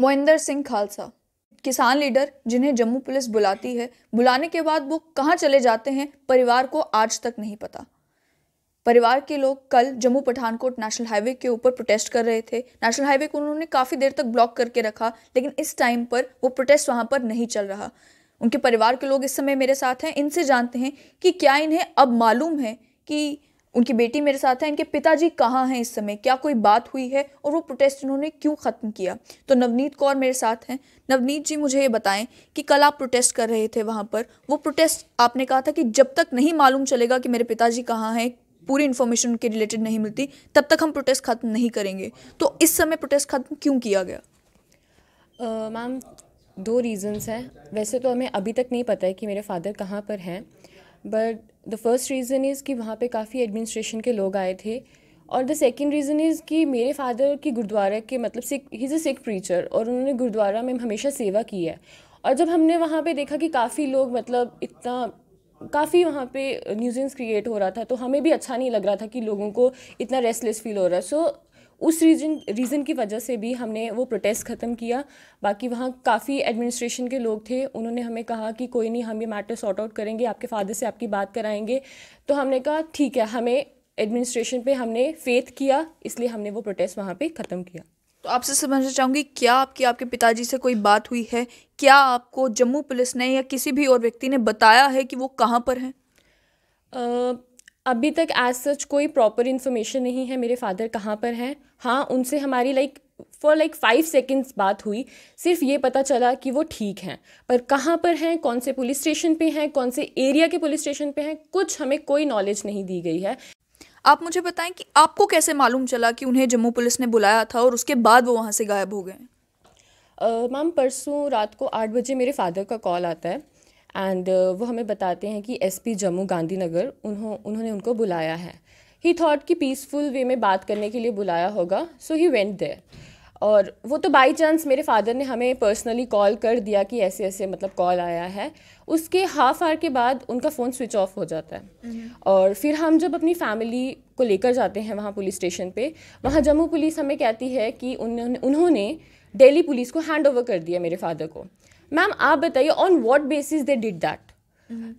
मोहिंदर सिंह खालसा किसान लीडर जिन्हें जम्मू पुलिस बुलाती है बुलाने के बाद वो कहाँ चले जाते हैं परिवार को आज तक नहीं पता परिवार के लोग कल जम्मू पठानकोट नेशनल हाईवे के ऊपर प्रोटेस्ट कर रहे थे नेशनल हाईवे को उन्होंने काफ़ी देर तक ब्लॉक करके रखा लेकिन इस टाइम पर वो प्रोटेस्ट वहाँ पर नहीं चल रहा उनके परिवार के लोग इस समय मेरे साथ हैं इनसे जानते हैं कि क्या इन्हें अब मालूम है कि उनकी बेटी मेरे साथ है इनके पिताजी कहाँ हैं इस समय क्या कोई बात हुई है और वो प्रोटेस्ट इन्होंने क्यों ख़त्म किया तो नवनीत कौर मेरे साथ हैं नवनीत जी मुझे ये बताएं कि कल आप प्रोटेस्ट कर रहे थे वहाँ पर वो प्रोटेस्ट आपने कहा था कि जब तक नहीं मालूम चलेगा कि मेरे पिताजी कहाँ हैं पूरी इन्फॉर्मेशन उनके रिलेटेड नहीं मिलती तब तक हम प्रोटेस्ट ख़त्म नहीं करेंगे तो इस समय प्रोटेस्ट ख़त्म क्यों किया गया मैम दो रीज़न्स हैं वैसे तो हमें अभी तक नहीं पता है कि मेरे फादर कहाँ पर हैं but the first reason is कि वहाँ पे काफ़ी एडमिनिस्ट्रेशन के लोग आए थे और द सेकेंड रीज़न इज़ कि मेरे फादर की गुरुद्वारा के मतलब सिख ही इज़ अ सिख प्रीचर और उन्होंने गुरुद्वारा में हमेशा सेवा की है और जब हमने वहाँ पे देखा कि काफ़ी लोग मतलब इतना काफ़ी वहाँ पे न्यूजेंस क्रिएट हो रहा था तो हमें भी अच्छा नहीं लग रहा था कि लोगों को इतना रेस्टलेस फील हो रहा है सो उस रीजन रीज़न की वजह से भी हमने वो प्रोटेस्ट ख़त्म किया बाकी वहाँ काफ़ी एडमिनिस्ट्रेशन के लोग थे उन्होंने हमें कहा कि कोई नहीं हम ये मैटर सॉर्ट आउट करेंगे आपके फादर से आपकी बात कराएंगे तो हमने कहा ठीक है हमें एडमिनिस्ट्रेशन पे हमने फेथ किया इसलिए हमने वो प्रोटेस्ट वहाँ पे ख़त्म किया तो आपसे समझना चाहूँगी क्या आपकी आपके पिताजी से कोई बात हुई है क्या आपको जम्मू पुलिस ने या किसी भी और व्यक्ति ने बताया है कि वो कहाँ पर हैं अभी तक एज सच कोई प्रॉपर इन्फॉर्मेशन नहीं है मेरे फादर कहाँ पर हैं हाँ उनसे हमारी like for like five seconds बात हुई सिर्फ ये पता चला कि वो ठीक हैं पर कहाँ पर हैं कौन से पुलिस स्टेशन पे हैं कौन से एरिया के पुलिस स्टेशन पे हैं कुछ हमें कोई नॉलेज नहीं दी गई है आप मुझे बताएं कि आपको कैसे मालूम चला कि उन्हें जम्मू पुलिस ने बुलाया था और उसके बाद वो वहाँ से गायब हो गए मैम परसों रात को आठ बजे मेरे फादर का कॉल आता है एंड uh, वो हमें बताते हैं कि एसपी जम्मू गांधीनगर उन्हों उन्होंने उनको बुलाया है ही थॉट कि पीसफुल वे में बात करने के लिए बुलाया होगा सो ही वेंट देयर और वो तो बाई चांस मेरे फादर ने हमें पर्सनली कॉल कर दिया कि ऐसे ऐसे मतलब कॉल आया है उसके हाफ आवर के बाद उनका फ़ोन स्विच ऑफ हो जाता है mm-hmm. और फिर हम जब अपनी फैमिली को लेकर जाते हैं वहाँ पुलिस स्टेशन पे वहाँ जम्मू पुलिस हमें कहती है कि उन्होंने उन्होंने डेली पुलिस को हैंड ओवर कर दिया मेरे फादर को मैम आप बताइए on what basis they did that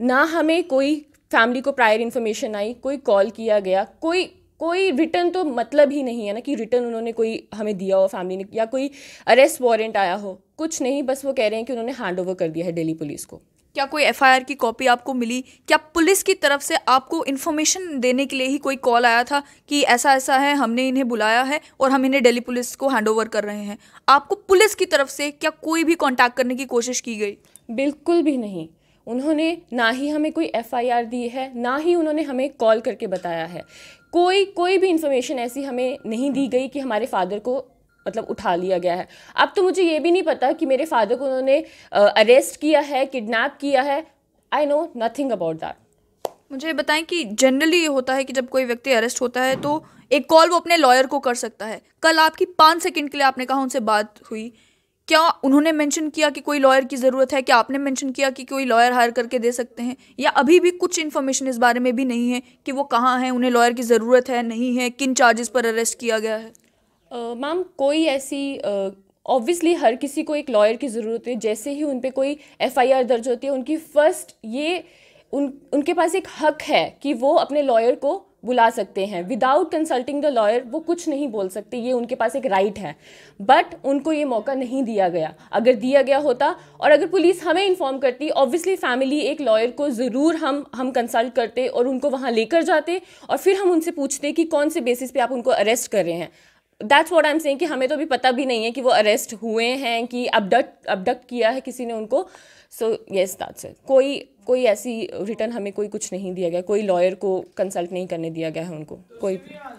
ना हमें कोई फैमिली को प्रायर इन्फॉर्मेशन आई कोई कॉल किया गया कोई कोई रिटर्न तो मतलब ही नहीं है ना कि रिटर्न उन्होंने कोई हमें दिया हो फैमिली ने या कोई अरेस्ट वारंट आया हो कुछ नहीं बस वो कह रहे हैं कि उन्होंने हैंड ओवर कर दिया है दिल्ली पुलिस को क्या कोई एफआईआर की कॉपी आपको मिली क्या पुलिस की तरफ से आपको इन्फॉर्मेशन देने के लिए ही कोई कॉल आया था कि ऐसा ऐसा है हमने इन्हें बुलाया है और हम इन्हें दिल्ली पुलिस को हैंडओवर कर रहे हैं आपको पुलिस की तरफ से क्या कोई भी कांटेक्ट करने की कोशिश की गई बिल्कुल भी नहीं उन्होंने ना ही हमें कोई एफआईआर दी है ना ही उन्होंने हमें कॉल करके बताया है कोई कोई भी इन्फॉर्मेशन ऐसी हमें नहीं दी गई कि हमारे फादर को मतलब उठा लिया गया है अब तो मुझे ये भी नहीं पता कि मेरे फादर को उन्होंने अरेस्ट किया है किडनैप किया है I know nothing about that मुझे बताएं कि जनरली ये होता है कि जब कोई व्यक्ति अरेस्ट होता है तो एक कॉल वो अपने लॉयर को कर सकता है कल आपकी पाँच सेकंड के लिए आपने कहा उनसे बात हुई क्या उन्होंने मेंशन किया कि कोई लॉयर की ज़रूरत है क्या आपने मेंशन किया कि कोई लॉयर हायर करके दे सकते हैं या अभी भी कुछ इन्फॉर्मेशन इस बारे में भी नहीं है कि वो कहाँ हैं उन्हें लॉयर की ज़रूरत है नहीं है किन चार्जेस पर अरेस्ट किया गया है मैम कोई ऐसी ऑब्वियसली हर किसी को एक लॉयर की ज़रूरत है जैसे ही उन पर कोई एफ दर्ज होती है उनकी फ़र्स्ट ये उन उनके पास एक हक है कि वो अपने लॉयर को बुला सकते हैं विदाउट कंसल्टिंग द लॉयर वो कुछ नहीं बोल सकते ये उनके पास एक राइट है बट उनको ये मौका नहीं दिया गया अगर दिया गया होता और अगर पुलिस हमें इन्फॉर्म करती ऑब्वियसली फैमिली एक लॉयर को ज़रूर हम हम कंसल्ट करते और उनको वहाँ लेकर जाते और फिर हम उनसे पूछते कि कौन से बेसिस पे आप उनको अरेस्ट कर रहे हैं that's what I am saying कि हमें तो अभी पता भी नहीं है कि वो अरेस्ट हुए हैं कि अबडक्ट अबडक्ट किया है किसी ने उनको सो येस दैट्स कोई कोई ऐसी रिटर्न हमें कोई कुछ नहीं दिया गया कोई लॉयर को कंसल्ट नहीं करने दिया गया है उनको कोई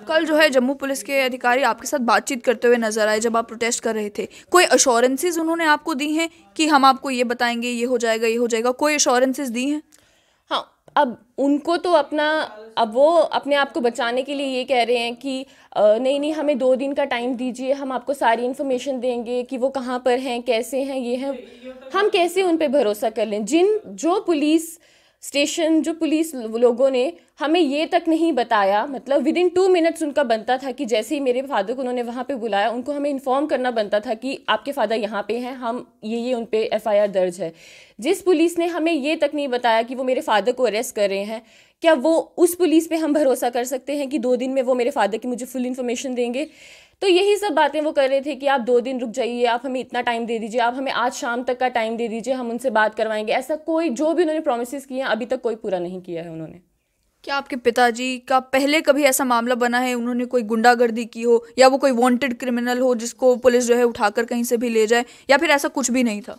कल जो है जम्मू पुलिस के अधिकारी आपके साथ बातचीत करते हुए नजर आए जब आप प्रोटेस्ट कर रहे थे कोई अश्योरेंसेज उन्होंने आपको दी हैं कि हम आपको ये बताएंगे ये हो जाएगा ये हो जाएगा कोई अश्योरेंसेज दी हैं अब उनको तो अपना अब वो अपने आप को बचाने के लिए ये कह रहे हैं कि नहीं नहीं हमें दो दिन का टाइम दीजिए हम आपको सारी इन्फॉर्मेशन देंगे कि वो कहाँ पर हैं कैसे हैं ये हैं तो हम कैसे उन पर भरोसा कर लें जिन जो पुलिस स्टेशन जो पुलिस लोगों ने हमें ये तक नहीं बताया मतलब विद इन टू मिनट्स उनका बनता था कि जैसे ही मेरे फादर को उन्होंने वहाँ पे बुलाया उनको हमें इन्फॉर्म करना बनता था कि आपके फादर यहाँ पे हैं हम ये ये उन पर एफ दर्ज है जिस पुलिस ने हमें ये तक नहीं बताया कि वो मेरे फादर को अरेस्ट कर रहे हैं क्या वो उस पुलिस पे हम भरोसा कर सकते हैं कि दो दिन में वो मेरे फादर की मुझे फुल इन्फॉर्मेशन देंगे तो यही सब बातें वो कर रहे थे कि आप दो दिन रुक जाइए आप हमें इतना टाइम दे दीजिए आप हमें आज शाम तक का टाइम दे दीजिए हम उनसे बात करवाएंगे ऐसा कोई जो भी उन्होंने प्रोमिस किए हैं अभी तक कोई पूरा नहीं किया है उन्होंने क्या आपके पिताजी का पहले कभी ऐसा मामला बना है उन्होंने कोई गुंडागर्दी की हो या वो कोई वांटेड क्रिमिनल हो जिसको पुलिस जो है उठाकर कहीं से भी ले जाए या फिर ऐसा कुछ भी नहीं था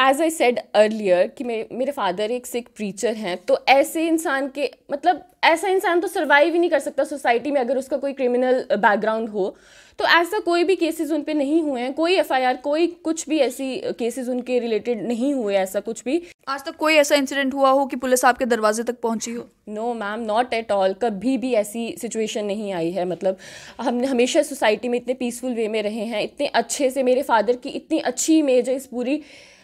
एज आई सेड अर्लियर कि मे मेरे फादर एक सिख प्रीचर हैं तो ऐसे इंसान के मतलब ऐसा इंसान तो सर्वाइव ही नहीं कर सकता सोसाइटी में अगर उसका कोई क्रिमिनल बैकग्राउंड हो तो ऐसा कोई भी केसेस उन पर नहीं हुए हैं कोई आर कोई कुछ भी ऐसी केसेस उनके रिलेटेड नहीं हुए ऐसा कुछ भी आज तक कोई ऐसा इंसिडेंट हुआ हो कि पुलिस आपके दरवाजे तक पहुंची हो no ma'am not at all कभी भी ऐसी सिचुएशन नहीं आई है मतलब हम हमेशा सोसाइटी में इतने पीसफुल वे में रहे हैं इतने अच्छे से मेरे फादर की इतनी अच्छी इमेज है इस पूरी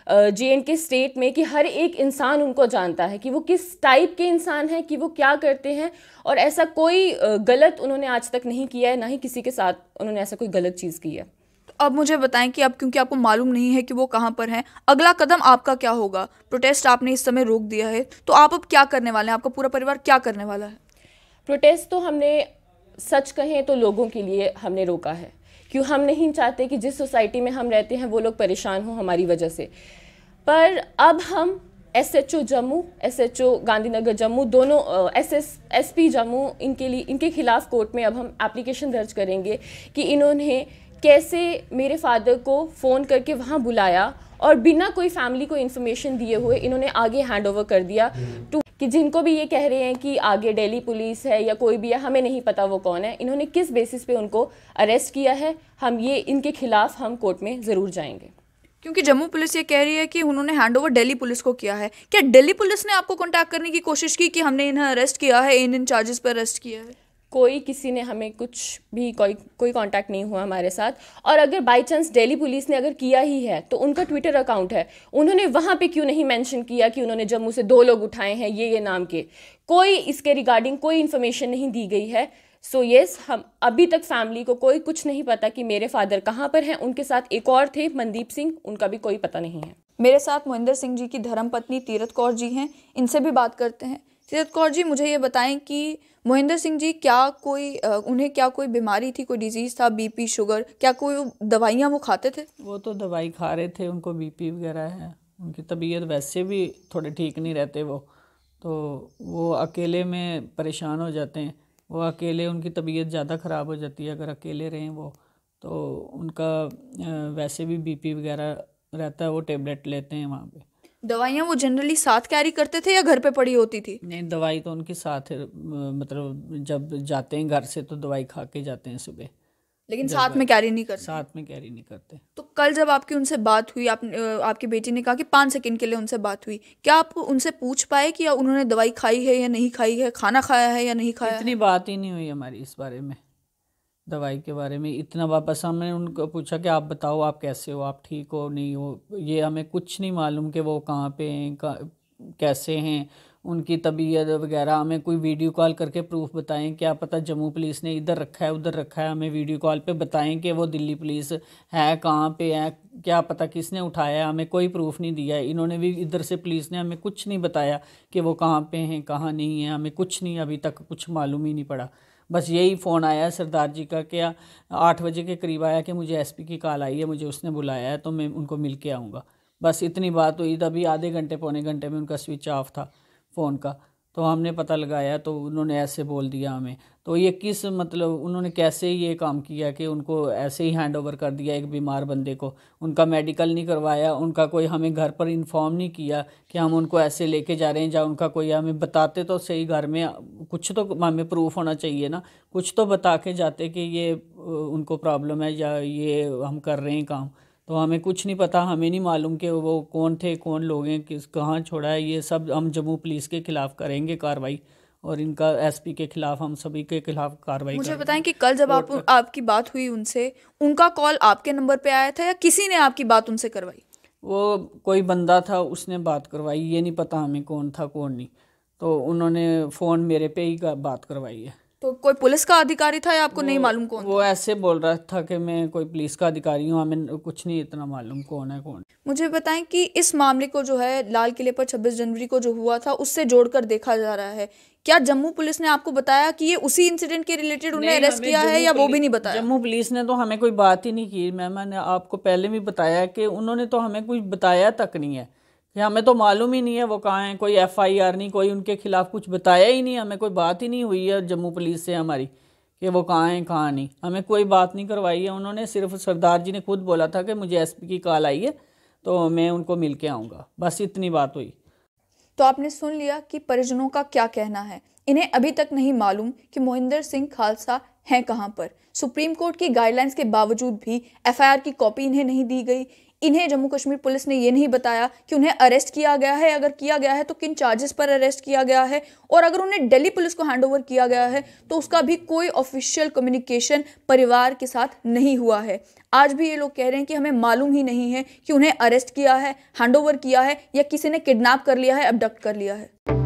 जे एंड के स्टेट में कि हर एक इंसान उनको जानता है कि वो किस टाइप के इंसान हैं कि वो क्या करते हैं और ऐसा कोई गलत उन्होंने आज तक नहीं किया है ना ही किसी के साथ उन्होंने ऐसा कोई गलत चीज़ की है अब मुझे बताएं कि अब क्योंकि आपको मालूम नहीं है कि वो कहाँ पर हैं अगला कदम आपका क्या होगा प्रोटेस्ट आपने इस समय रोक दिया है तो आप अब क्या करने वाले हैं आपका पूरा परिवार क्या करने वाला है प्रोटेस्ट तो हमने सच कहें तो लोगों के लिए हमने रोका है क्यों हम नहीं चाहते कि जिस सोसाइटी में हम रहते हैं वो लोग परेशान हों हमारी वजह से पर अब हम S H O Jammu S H O Gandhinagar Jammu दोनों S S S P Jammu इनके लिए इनके खिलाफ कोर्ट में अब हम एप्लीकेशन दर्ज करेंगे कि इन्होंने कैसे मेरे फादर को फ़ोन करके वहाँ बुलाया और बिना कोई फैमिली को इन्फॉर्मेशन दिए हुए इन्होंने आगे हैंड ओवर कर दिया टू हम्म। कि जिनको भी ये कह रहे हैं कि आगे दिल्ली पुलिस है या कोई भी है हमें नहीं पता वो कौन है इन्होंने किस बेसिस पे उनको अरेस्ट किया है हम ये इनके खिलाफ हम कोर्ट में ज़रूर जाएंगे क्योंकि जम्मू पुलिस ये कह रही है कि उन्होंने हैंड ओवर दिल्ली पुलिस को किया है क्या दिल्ली पुलिस ने आपको कॉन्टैक्ट करने की कोशिश की कि हमने इन्हें अरेस्ट किया है इन इन चार्जेस पर अरेस्ट किया है कोई किसी ने हमें कुछ भी कोई कोई कांटेक्ट नहीं हुआ हमारे साथ और अगर बाई चांस दिल्ली पुलिस ने अगर किया ही है तो उनका ट्विटर अकाउंट है उन्होंने वहाँ पे क्यों नहीं मेंशन किया कि उन्होंने जम्मू से दो लोग उठाए हैं ये ये नाम के कोई इसके रिगार्डिंग कोई इन्फॉर्मेशन नहीं दी गई है सो so येस yes, हम अभी तक फैमिली को कोई कुछ नहीं पता कि मेरे फादर कहाँ पर हैं उनके साथ एक और थे मनदीप सिंह उनका भी कोई पता नहीं है मेरे साथ मोहिंदर सिंह जी की पत्नी तीरथ कौर जी हैं इनसे भी बात करते हैं सीरत कौर जी मुझे ये बताएं कि मोहिंदर सिंह जी क्या कोई उन्हें क्या कोई बीमारी थी कोई डिजीज़ था बीपी शुगर क्या कोई दवाइयाँ वो खाते थे वो तो दवाई खा रहे थे उनको बीपी वगैरह है उनकी तबीयत वैसे भी थोड़े ठीक नहीं रहते वो तो वो अकेले में परेशान हो जाते हैं वो अकेले उनकी तबीयत ज़्यादा ख़राब हो जाती है अगर अकेले रहें वो तो उनका वैसे भी बीपी वगैरह रहता है वो टेबलेट लेते हैं वहाँ पे दवाइयाँ वो जनरली साथ कैरी करते थे या घर पे पड़ी होती थी नहीं दवाई तो उनके साथ मतलब जब जाते हैं घर से तो दवाई खा के जाते हैं सुबह लेकिन साथ में कैरी नहीं करते साथ में कैरी नहीं करते तो कल जब आपकी उनसे बात हुई आप आपकी बेटी ने कहा कि पाँच सेकंड के लिए उनसे बात हुई क्या आप उनसे पूछ पाए कि उन्होंने दवाई खाई है या नहीं खाई है खाना खाया है या नहीं खाया इतनी बात ही नहीं हुई हमारी इस बारे में दवाई के बारे में इतना वापस हमने उनको पूछा कि आप बताओ आप कैसे हो आप ठीक हो नहीं हो ये हमें कुछ नहीं मालूम कि वो कहाँ पे हैं कैसे हैं उनकी तबीयत वगैरह हमें कोई वीडियो कॉल करके प्रूफ बताएं क्या पता जम्मू पुलिस ने इधर रखा है उधर रखा है हमें वीडियो कॉल पे बताएं कि वो दिल्ली पुलिस है कहाँ पे है क्या पता किसने उठाया हमें कोई प्रूफ नहीं दिया है इन्होंने भी इधर से पुलिस ने हमें कुछ नहीं बताया कि वो कहाँ पे हैं कहाँ नहीं है हमें कुछ नहीं अभी तक कुछ मालूम ही नहीं पड़ा बस यही फ़ोन आया है सरदार जी का क्या आठ बजे के करीब आया कि मुझे एसपी की कॉल आई है मुझे उसने बुलाया है तो मैं उनको मिल के आऊँगा बस इतनी बात हुई तभी आधे घंटे पौने घंटे में उनका स्विच ऑफ था फ़ोन का तो हमने पता लगाया तो उन्होंने ऐसे बोल दिया हमें तो ये किस मतलब उन्होंने कैसे ये काम किया कि उनको ऐसे ही हैंड ओवर कर दिया एक बीमार बंदे को उनका मेडिकल नहीं करवाया उनका कोई हमें घर पर इन्फॉर्म नहीं किया कि हम उनको ऐसे लेके जा रहे हैं या उनका कोई हमें बताते तो सही घर में कुछ तो हमें प्रूफ होना चाहिए ना कुछ तो बता के जाते कि ये उनको प्रॉब्लम है या ये हम कर रहे हैं काम तो हमें कुछ नहीं पता हमें नहीं मालूम कि वो कौन थे कौन लोग हैं किस कहाँ छोड़ा है ये सब हम जम्मू पुलिस के खिलाफ करेंगे कार्रवाई और इनका एसपी के खिलाफ हम सभी के खिलाफ कार्रवाई मुझे बताएं कि कल जब आप आपकी बात हुई उनसे उनका कॉल आपके नंबर पे आया था या किसी ने आपकी बात उनसे करवाई वो कोई बंदा था उसने बात करवाई ये नहीं पता हमें कौन था कौन नहीं तो उन्होंने फ़ोन मेरे पे ही बात करवाई है तो कोई पुलिस का अधिकारी था या आपको नहीं मालूम कौन वो ऐसे बोल रहा था कि मैं कोई पुलिस का अधिकारी हूँ हमें कुछ नहीं इतना मालूम कौन है कौन मुझे बताएं कि इस मामले को जो है लाल किले पर 26 जनवरी को जो हुआ था उससे जोड़कर देखा जा रहा है क्या जम्मू पुलिस ने आपको बताया कि ये उसी इंसिडेंट के रिलेटेड उन्हें अरेस्ट किया है या वो भी नहीं बताया जम्मू पुलिस ने तो हमें कोई बात ही नहीं की मैम मैंने आपको पहले भी बताया कि उन्होंने तो हमें कुछ बताया तक नहीं है कि हमें तो मालूम ही नहीं है वो कहाँ हैं कोई एफआईआर नहीं कोई उनके खिलाफ कुछ बताया ही नहीं हमें कोई बात ही नहीं हुई है जम्मू पुलिस से हमारी कि वो कहाँ हैं कहाँ नहीं हमें कोई बात नहीं करवाई है उन्होंने सिर्फ सरदार जी ने खुद बोला था कि मुझे पी की कॉल आई है तो मैं उनको मिल के आऊँगा बस इतनी बात हुई तो आपने सुन लिया कि परिजनों का क्या कहना है इन्हें अभी तक नहीं मालूम कि मोहिंदर सिंह खालसा हैं कहाँ पर सुप्रीम कोर्ट की गाइडलाइंस के बावजूद भी एफआईआर की कॉपी इन्हें नहीं दी गई इन्हें जम्मू कश्मीर पुलिस ने यह नहीं बताया कि उन्हें अरेस्ट किया गया है अगर किया गया है तो किन चार्जेस पर अरेस्ट किया गया है और अगर उन्हें दिल्ली पुलिस को हैंड ओवर किया गया है तो उसका भी कोई ऑफिशियल कम्युनिकेशन परिवार के साथ नहीं हुआ है आज भी ये लोग कह रहे हैं कि हमें मालूम ही नहीं है कि उन्हें अरेस्ट किया है हैंड ओवर किया है या किसी ने किडनैप कर लिया है अबडक्ट कर लिया है